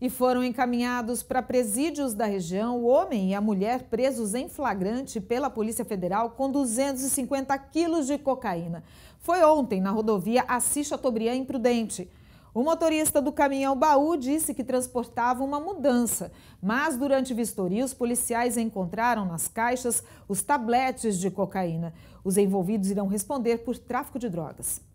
e foram encaminhados para presídios da região o homem e a mulher presos em flagrante pela Polícia Federal com 250 quilos de cocaína. Foi ontem na rodovia Assis Chateaubriand em Prudente. O motorista do caminhão baú disse que transportava uma mudança, mas durante vistoria os policiais encontraram nas caixas os tabletes de cocaína. Os envolvidos irão responder por tráfico de drogas.